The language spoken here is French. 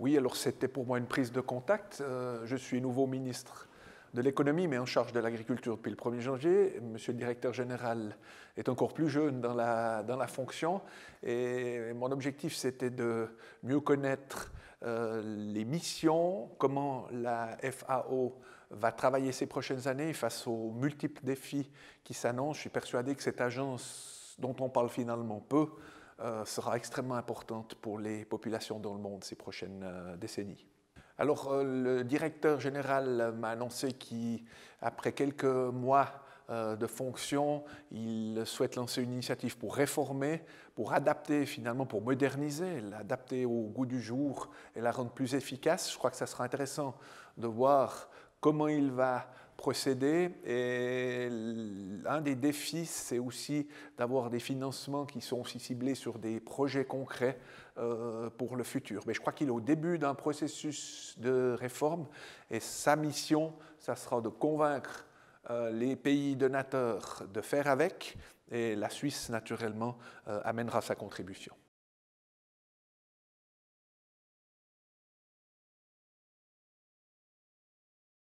Oui, alors c'était pour moi une prise de contact. Euh, je suis nouveau ministre de l'économie, mais en charge de l'agriculture depuis le 1er janvier. Monsieur le directeur général est encore plus jeune dans la, fonction. Et mon objectif, c'était de mieux connaître euh, les missions, comment la FAO va travailler ces prochaines années face aux multiples défis qui s'annoncent. Je suis persuadé que cette agence dont on parle finalement peu, euh, sera extrêmement importante pour les populations dans le monde ces prochaines euh, décennies. Alors, euh, le directeur général m'a annoncé qu'après quelques mois de fonction, il souhaite lancer une initiative pour réformer, pour adapter finalement, pour moderniser, l'adapter au goût du jour et la rendre plus efficace. Je crois que ça sera intéressant de voir comment il va procéder et un des défis, c'est aussi d'avoir des financements qui sont aussi ciblés sur des projets concrets euh, pour le futur. Mais je crois qu'il est au début d'un processus de réforme et sa mission, ça sera de convaincre euh, les pays donateurs de faire avec et la Suisse, naturellement, euh, amènera sa contribution.